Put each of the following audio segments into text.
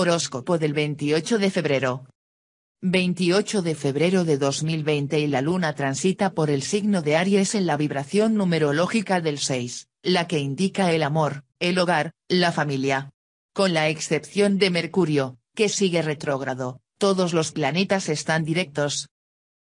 Horóscopo del 28 de febrero. 28 de febrero de 2020 y la luna transita por el signo de Aries en la vibración numerológica del 6, la que indica el amor, el hogar, la familia. Con la excepción de Mercurio, que sigue retrógrado, todos los planetas están directos.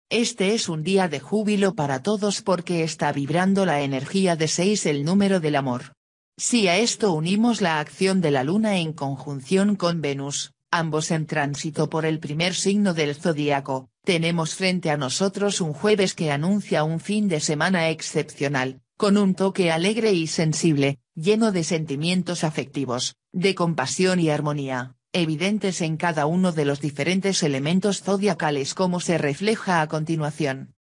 Este es un día de júbilo para todos porque está vibrando la energía de 6 el número del amor. Si a esto unimos la acción de la Luna en conjunción con Venus, ambos en tránsito por el primer signo del zodíaco, tenemos frente a nosotros un jueves que anuncia un fin de semana excepcional, con un toque alegre y sensible, lleno de sentimientos afectivos, de compasión y armonía, evidentes en cada uno de los diferentes elementos zodiacales como se refleja a continuación.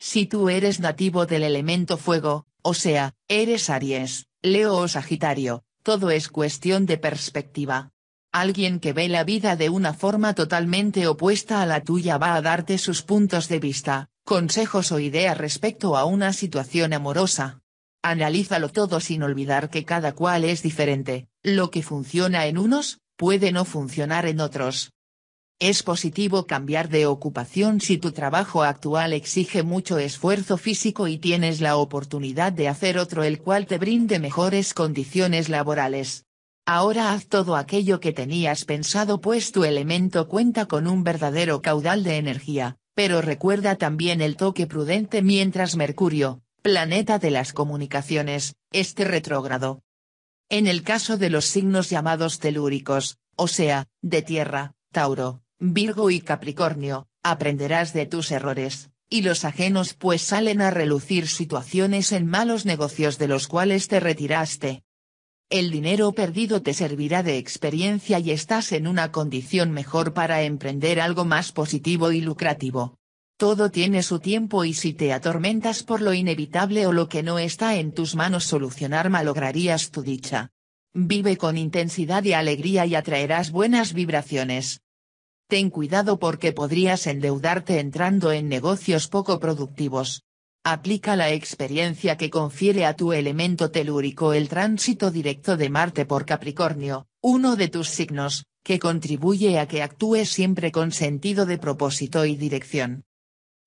Si tú eres nativo del elemento fuego, o sea, eres Aries, Leo o Sagitario, todo es cuestión de perspectiva. Alguien que ve la vida de una forma totalmente opuesta a la tuya va a darte sus puntos de vista, consejos o ideas respecto a una situación amorosa. Analízalo todo sin olvidar que cada cual es diferente, lo que funciona en unos, puede no funcionar en otros. Es positivo cambiar de ocupación si tu trabajo actual exige mucho esfuerzo físico y tienes la oportunidad de hacer otro el cual te brinde mejores condiciones laborales. Ahora haz todo aquello que tenías pensado pues tu elemento cuenta con un verdadero caudal de energía, pero recuerda también el toque prudente mientras Mercurio, planeta de las comunicaciones, esté retrógrado. En el caso de los signos llamados telúricos, o sea, de tierra, Tauro, Virgo y Capricornio, aprenderás de tus errores, y los ajenos pues salen a relucir situaciones en malos negocios de los cuales te retiraste. El dinero perdido te servirá de experiencia y estás en una condición mejor para emprender algo más positivo y lucrativo. Todo tiene su tiempo y si te atormentas por lo inevitable o lo que no está en tus manos solucionar malograrías tu dicha. Vive con intensidad y alegría y atraerás buenas vibraciones. Ten cuidado porque podrías endeudarte entrando en negocios poco productivos. Aplica la experiencia que confiere a tu elemento telúrico el tránsito directo de Marte por Capricornio, uno de tus signos, que contribuye a que actúes siempre con sentido de propósito y dirección.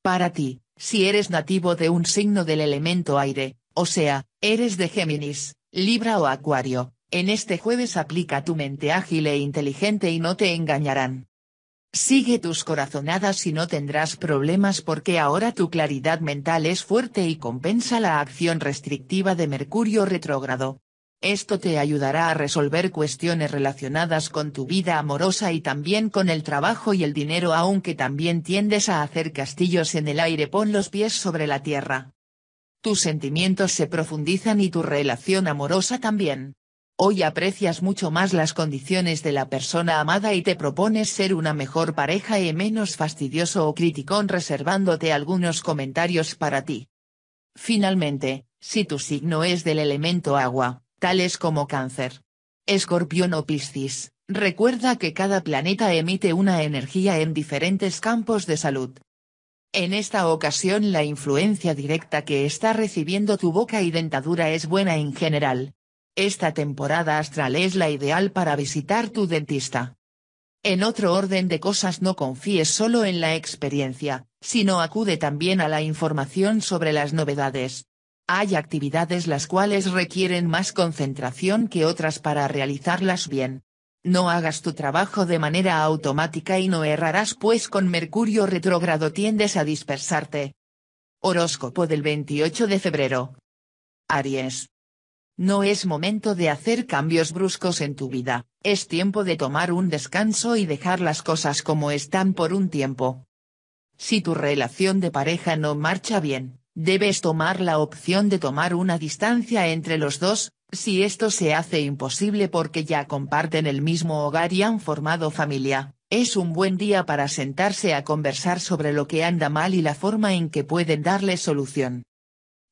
Para ti, si eres nativo de un signo del elemento aire, o sea, eres de Géminis, Libra o Acuario, en este jueves aplica tu mente ágil e inteligente y no te engañarán. Sigue tus corazonadas y no tendrás problemas porque ahora tu claridad mental es fuerte y compensa la acción restrictiva de Mercurio retrógrado. Esto te ayudará a resolver cuestiones relacionadas con tu vida amorosa y también con el trabajo y el dinero aunque también tiendes a hacer castillos en el aire pon los pies sobre la tierra. Tus sentimientos se profundizan y tu relación amorosa también. Hoy aprecias mucho más las condiciones de la persona amada y te propones ser una mejor pareja y menos fastidioso o criticón reservándote algunos comentarios para ti. Finalmente, si tu signo es del elemento agua, tales como cáncer, escorpión o piscis, recuerda que cada planeta emite una energía en diferentes campos de salud. En esta ocasión la influencia directa que está recibiendo tu boca y dentadura es buena en general, esta temporada astral es la ideal para visitar tu dentista. En otro orden de cosas no confíes solo en la experiencia, sino acude también a la información sobre las novedades. Hay actividades las cuales requieren más concentración que otras para realizarlas bien. No hagas tu trabajo de manera automática y no errarás pues con Mercurio retrógrado tiendes a dispersarte. Horóscopo del 28 de febrero. Aries. No es momento de hacer cambios bruscos en tu vida, es tiempo de tomar un descanso y dejar las cosas como están por un tiempo. Si tu relación de pareja no marcha bien, debes tomar la opción de tomar una distancia entre los dos, si esto se hace imposible porque ya comparten el mismo hogar y han formado familia, es un buen día para sentarse a conversar sobre lo que anda mal y la forma en que pueden darle solución.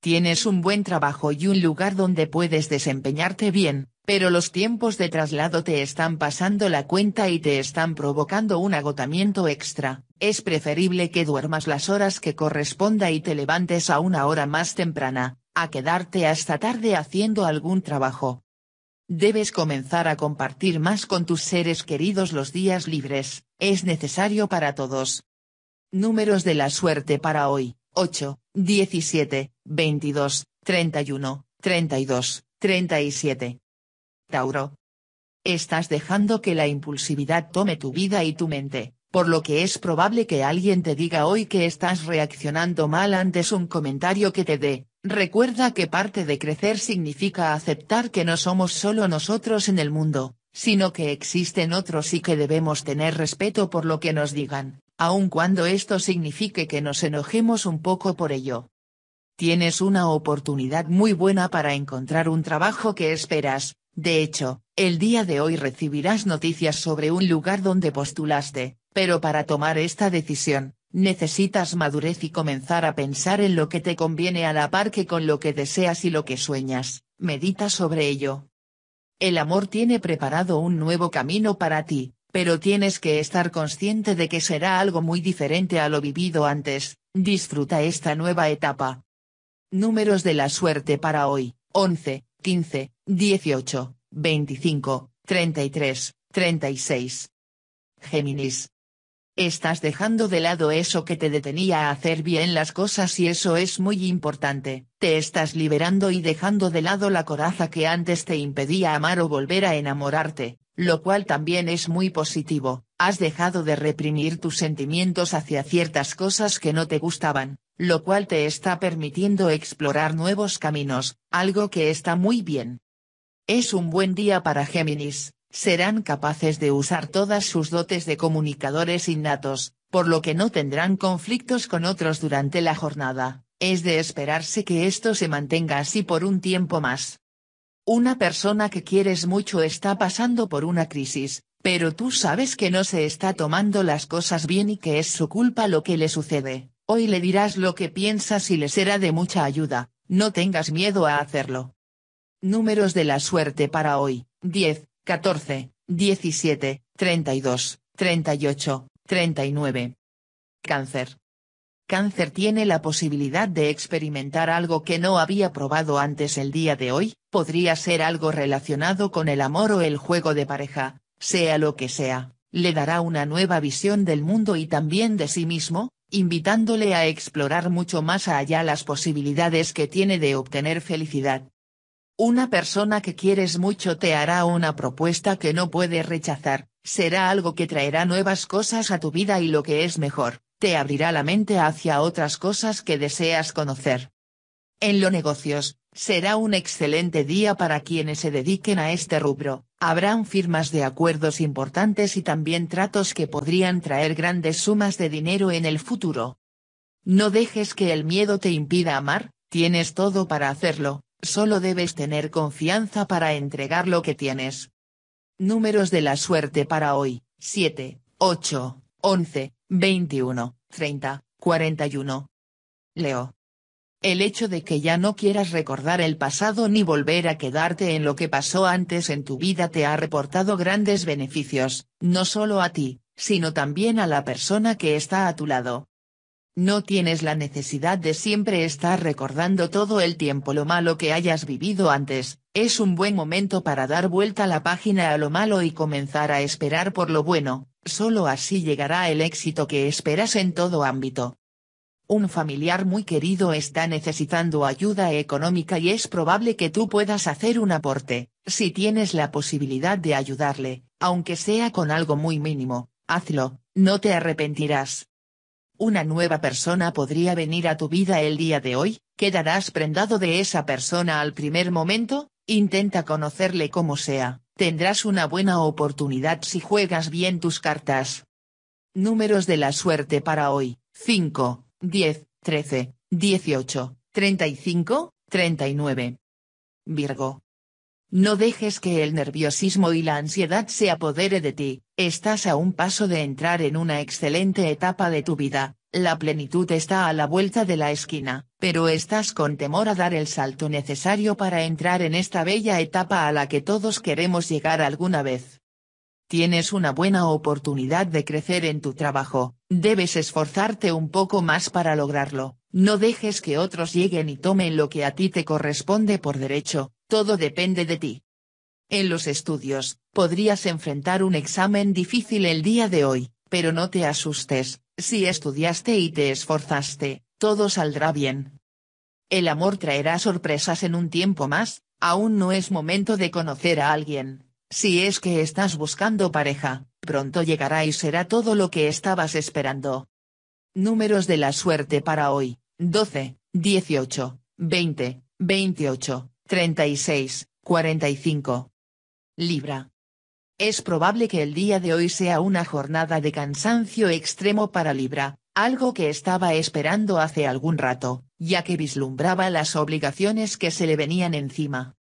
Tienes un buen trabajo y un lugar donde puedes desempeñarte bien, pero los tiempos de traslado te están pasando la cuenta y te están provocando un agotamiento extra. Es preferible que duermas las horas que corresponda y te levantes a una hora más temprana, a quedarte hasta tarde haciendo algún trabajo. Debes comenzar a compartir más con tus seres queridos los días libres, es necesario para todos. Números de la suerte para hoy. 8, 17, 22, 31, 32, 37. Tauro. Estás dejando que la impulsividad tome tu vida y tu mente, por lo que es probable que alguien te diga hoy que estás reaccionando mal antes un comentario que te dé. Recuerda que parte de crecer significa aceptar que no somos solo nosotros en el mundo, sino que existen otros y que debemos tener respeto por lo que nos digan aun cuando esto signifique que nos enojemos un poco por ello. Tienes una oportunidad muy buena para encontrar un trabajo que esperas, de hecho, el día de hoy recibirás noticias sobre un lugar donde postulaste, pero para tomar esta decisión, necesitas madurez y comenzar a pensar en lo que te conviene a la par que con lo que deseas y lo que sueñas, medita sobre ello. El amor tiene preparado un nuevo camino para ti, pero tienes que estar consciente de que será algo muy diferente a lo vivido antes, disfruta esta nueva etapa. Números de la suerte para hoy, 11, 15, 18, 25, 33, 36. Géminis. Estás dejando de lado eso que te detenía a hacer bien las cosas y eso es muy importante, te estás liberando y dejando de lado la coraza que antes te impedía amar o volver a enamorarte, lo cual también es muy positivo, has dejado de reprimir tus sentimientos hacia ciertas cosas que no te gustaban, lo cual te está permitiendo explorar nuevos caminos, algo que está muy bien. Es un buen día para Géminis, serán capaces de usar todas sus dotes de comunicadores innatos, por lo que no tendrán conflictos con otros durante la jornada, es de esperarse que esto se mantenga así por un tiempo más. Una persona que quieres mucho está pasando por una crisis, pero tú sabes que no se está tomando las cosas bien y que es su culpa lo que le sucede. Hoy le dirás lo que piensas y le será de mucha ayuda, no tengas miedo a hacerlo. Números de la suerte para hoy, 10, 14, 17, 32, 38, 39. Cáncer cáncer tiene la posibilidad de experimentar algo que no había probado antes el día de hoy, podría ser algo relacionado con el amor o el juego de pareja, sea lo que sea, le dará una nueva visión del mundo y también de sí mismo, invitándole a explorar mucho más allá las posibilidades que tiene de obtener felicidad. Una persona que quieres mucho te hará una propuesta que no puede rechazar, será algo que traerá nuevas cosas a tu vida y lo que es mejor, te abrirá la mente hacia otras cosas que deseas conocer. En los negocios, será un excelente día para quienes se dediquen a este rubro, habrán firmas de acuerdos importantes y también tratos que podrían traer grandes sumas de dinero en el futuro. No dejes que el miedo te impida amar, tienes todo para hacerlo, solo debes tener confianza para entregar lo que tienes. Números de la suerte para hoy, 7, 8, 11, 21, 30, 41. Leo. El hecho de que ya no quieras recordar el pasado ni volver a quedarte en lo que pasó antes en tu vida te ha reportado grandes beneficios, no solo a ti, sino también a la persona que está a tu lado. No tienes la necesidad de siempre estar recordando todo el tiempo lo malo que hayas vivido antes, es un buen momento para dar vuelta la página a lo malo y comenzar a esperar por lo bueno, Solo así llegará el éxito que esperas en todo ámbito. Un familiar muy querido está necesitando ayuda económica y es probable que tú puedas hacer un aporte, si tienes la posibilidad de ayudarle, aunque sea con algo muy mínimo, hazlo, no te arrepentirás. Una nueva persona podría venir a tu vida el día de hoy, quedarás prendado de esa persona al primer momento, intenta conocerle como sea, Tendrás una buena oportunidad si juegas bien tus cartas. Números de la suerte para hoy, 5, 10, 13, 18, 35, 39. Virgo. No dejes que el nerviosismo y la ansiedad se apodere de ti, estás a un paso de entrar en una excelente etapa de tu vida, la plenitud está a la vuelta de la esquina, pero estás con temor a dar el salto necesario para entrar en esta bella etapa a la que todos queremos llegar alguna vez. Tienes una buena oportunidad de crecer en tu trabajo, debes esforzarte un poco más para lograrlo, no dejes que otros lleguen y tomen lo que a ti te corresponde por derecho, todo depende de ti. En los estudios, podrías enfrentar un examen difícil el día de hoy, pero no te asustes, si estudiaste y te esforzaste, todo saldrá bien. El amor traerá sorpresas en un tiempo más, aún no es momento de conocer a alguien. Si es que estás buscando pareja, pronto llegará y será todo lo que estabas esperando. Números de la suerte para hoy, 12, 18, 20, 28, 36, 45. Libra. Es probable que el día de hoy sea una jornada de cansancio extremo para Libra, algo que estaba esperando hace algún rato, ya que vislumbraba las obligaciones que se le venían encima.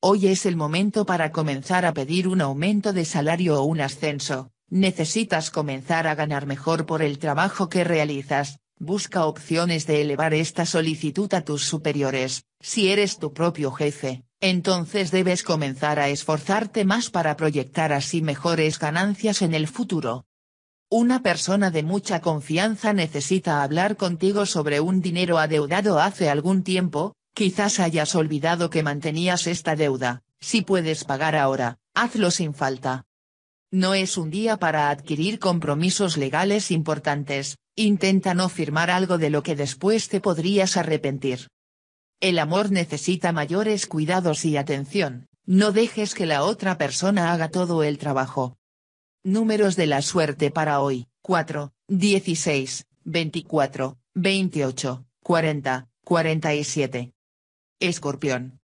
Hoy es el momento para comenzar a pedir un aumento de salario o un ascenso, necesitas comenzar a ganar mejor por el trabajo que realizas, busca opciones de elevar esta solicitud a tus superiores, si eres tu propio jefe, entonces debes comenzar a esforzarte más para proyectar así mejores ganancias en el futuro. Una persona de mucha confianza necesita hablar contigo sobre un dinero adeudado hace algún tiempo, quizás hayas olvidado que mantenías esta deuda, si puedes pagar ahora, hazlo sin falta. No es un día para adquirir compromisos legales importantes, intenta no firmar algo de lo que después te podrías arrepentir. El amor necesita mayores cuidados y atención, no dejes que la otra persona haga todo el trabajo. Números de la suerte para hoy, 4, 16, 24, 28, 40, 47. Escorpión.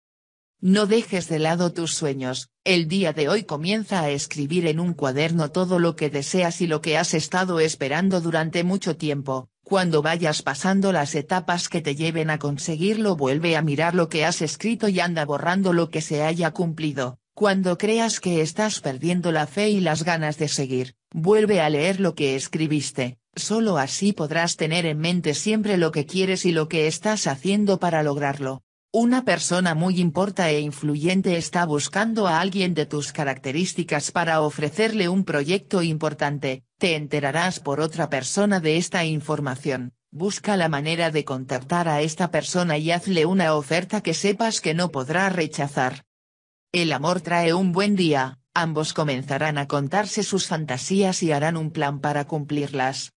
No dejes de lado tus sueños, el día de hoy comienza a escribir en un cuaderno todo lo que deseas y lo que has estado esperando durante mucho tiempo, cuando vayas pasando las etapas que te lleven a conseguirlo vuelve a mirar lo que has escrito y anda borrando lo que se haya cumplido. Cuando creas que estás perdiendo la fe y las ganas de seguir, vuelve a leer lo que escribiste, solo así podrás tener en mente siempre lo que quieres y lo que estás haciendo para lograrlo. Una persona muy importa e influyente está buscando a alguien de tus características para ofrecerle un proyecto importante, te enterarás por otra persona de esta información, busca la manera de contactar a esta persona y hazle una oferta que sepas que no podrá rechazar. El amor trae un buen día, ambos comenzarán a contarse sus fantasías y harán un plan para cumplirlas.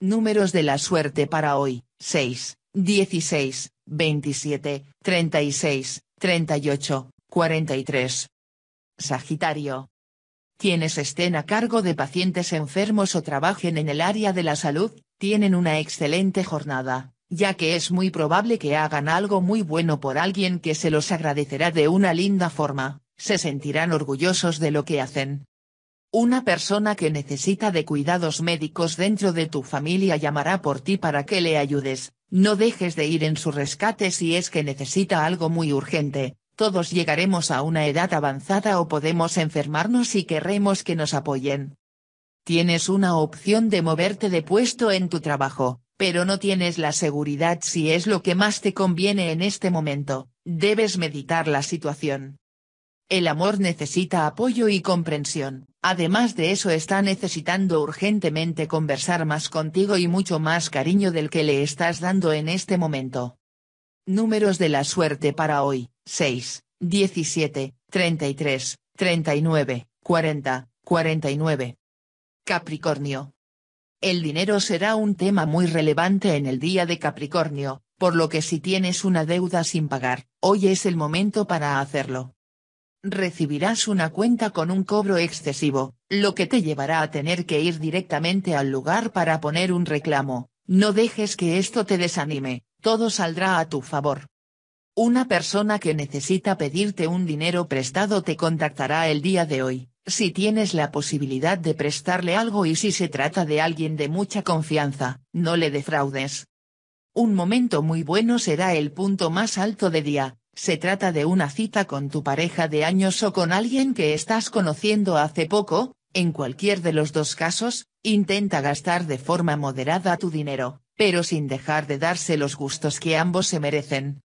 Números de la suerte para hoy, 6, 16, 27, 36, 38, 43. Sagitario, quienes estén a cargo de pacientes enfermos o trabajen en el área de la salud, tienen una excelente jornada, ya que es muy probable que hagan algo muy bueno por alguien que se los agradecerá de una linda forma, se sentirán orgullosos de lo que hacen. Una persona que necesita de cuidados médicos dentro de tu familia llamará por ti para que le ayudes, no dejes de ir en su rescate si es que necesita algo muy urgente, todos llegaremos a una edad avanzada o podemos enfermarnos y querremos que nos apoyen. Tienes una opción de moverte de puesto en tu trabajo, pero no tienes la seguridad si es lo que más te conviene en este momento, debes meditar la situación. El amor necesita apoyo y comprensión, además de eso está necesitando urgentemente conversar más contigo y mucho más cariño del que le estás dando en este momento. Números de la suerte para hoy, 6, 17, 33, 39, 40, 49. Capricornio. El dinero será un tema muy relevante en el día de Capricornio, por lo que si tienes una deuda sin pagar, hoy es el momento para hacerlo. Recibirás una cuenta con un cobro excesivo, lo que te llevará a tener que ir directamente al lugar para poner un reclamo, no dejes que esto te desanime, todo saldrá a tu favor. Una persona que necesita pedirte un dinero prestado te contactará el día de hoy, si tienes la posibilidad de prestarle algo y si se trata de alguien de mucha confianza, no le defraudes. Un momento muy bueno será el punto más alto de día, se trata de una cita con tu pareja de años o con alguien que estás conociendo hace poco, en cualquier de los dos casos, intenta gastar de forma moderada tu dinero, pero sin dejar de darse los gustos que ambos se merecen.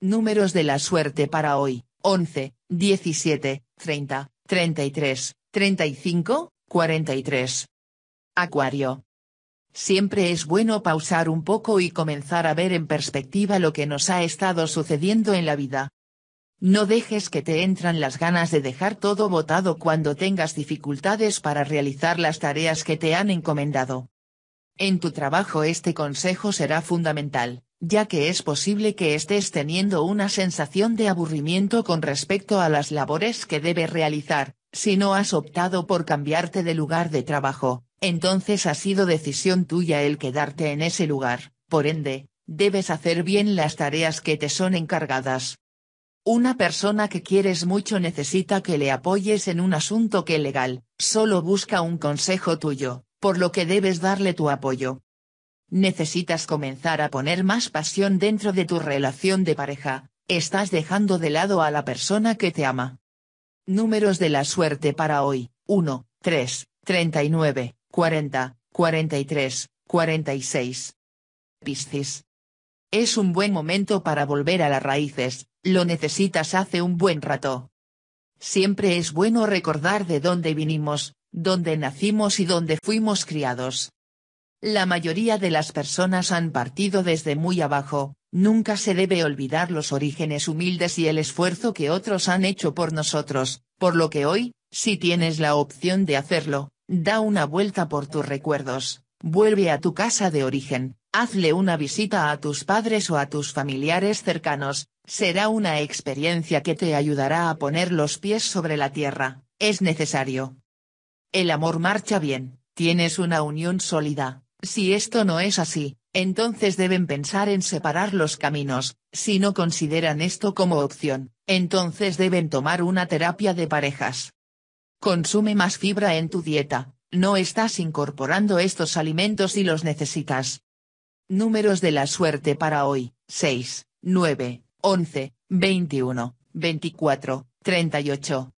Números de la suerte para hoy, 11, 17, 30, 33, 35, 43. Acuario. Siempre es bueno pausar un poco y comenzar a ver en perspectiva lo que nos ha estado sucediendo en la vida. No dejes que te entran las ganas de dejar todo botado cuando tengas dificultades para realizar las tareas que te han encomendado. En tu trabajo este consejo será fundamental, ya que es posible que estés teniendo una sensación de aburrimiento con respecto a las labores que debes realizar, si no has optado por cambiarte de lugar de trabajo, entonces ha sido decisión tuya el quedarte en ese lugar, por ende, debes hacer bien las tareas que te son encargadas. Una persona que quieres mucho necesita que le apoyes en un asunto que legal, solo busca un consejo tuyo, por lo que debes darle tu apoyo. Necesitas comenzar a poner más pasión dentro de tu relación de pareja, estás dejando de lado a la persona que te ama. Números de la suerte para hoy, 1, 3, 39, 40, 43, 46. Piscis. Es un buen momento para volver a las raíces, lo necesitas hace un buen rato. Siempre es bueno recordar de dónde vinimos, donde nacimos y donde fuimos criados. La mayoría de las personas han partido desde muy abajo, nunca se debe olvidar los orígenes humildes y el esfuerzo que otros han hecho por nosotros, por lo que hoy, si tienes la opción de hacerlo, da una vuelta por tus recuerdos, vuelve a tu casa de origen, hazle una visita a tus padres o a tus familiares cercanos, será una experiencia que te ayudará a poner los pies sobre la tierra, es necesario. El amor marcha bien, tienes una unión sólida. Si esto no es así, entonces deben pensar en separar los caminos, si no consideran esto como opción, entonces deben tomar una terapia de parejas. Consume más fibra en tu dieta, no estás incorporando estos alimentos y los necesitas. Números de la suerte para hoy, 6, 9, 11, 21, 24, 38.